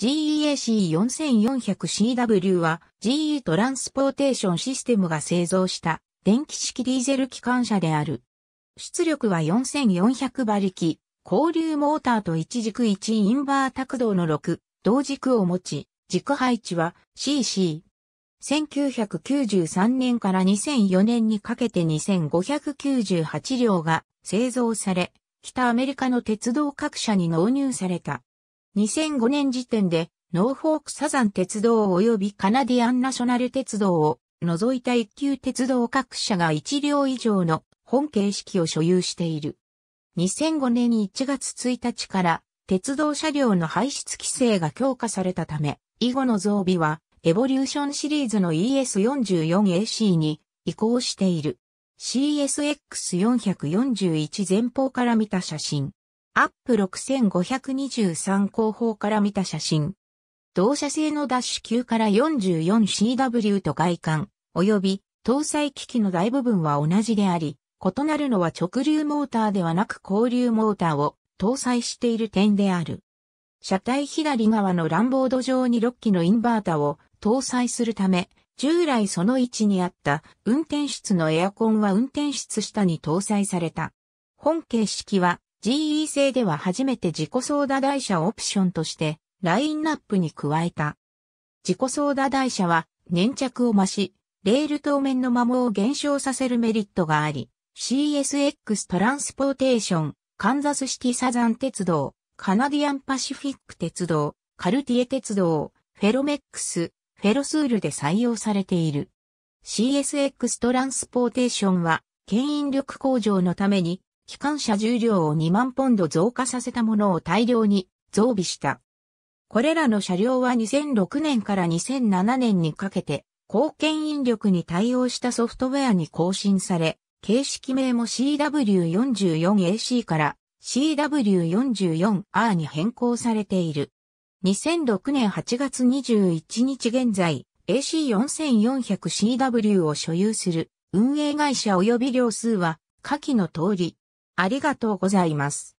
GEAC4400CW は GE トランスポーテーションシステムが製造した電気式ディーゼル機関車である。出力は4400馬力、交流モーターと一軸一インバー卓動の6、同軸を持ち、軸配置は CC。1993年から2004年にかけて2598両が製造され、北アメリカの鉄道各社に納入された。2005年時点で、ノーフォークサザン鉄道及びカナディアンナショナル鉄道を除いた一級鉄道各社が1両以上の本形式を所有している。2005年1月1日から鉄道車両の排出規制が強化されたため、以後の増備はエボリューションシリーズの ES44AC に移行している。CSX441 前方から見た写真。アップ6523後方から見た写真。同社製のダッシュ級から 44CW と外観、及び搭載機器の大部分は同じであり、異なるのは直流モーターではなく交流モーターを搭載している点である。車体左側のランボード上に6機のインバータを搭載するため、従来その位置にあった運転室のエアコンは運転室下に搭載された。本形式は GE 製では初めて自己操舵台車オプションとしてラインナップに加えた。自己操舵台車は粘着を増し、レール当面の摩耗を減少させるメリットがあり、CSX トランスポーテーション、カンザスシティサザン鉄道、カナディアンパシフィック鉄道、カルティエ鉄道、フェロメックス、フェロスールで採用されている。CSX トランスポーテーションは、牽引力向上のために機関車重量を2万ポンド増加させたものを大量に増備した。これらの車両は2006年から2007年にかけて、貢献引力に対応したソフトウェアに更新され、形式名も CW44AC から CW44R に変更されている。2006年8月21日現在、AC4400CW を所有する運営会社及び量数は下記の通り、ありがとうございます。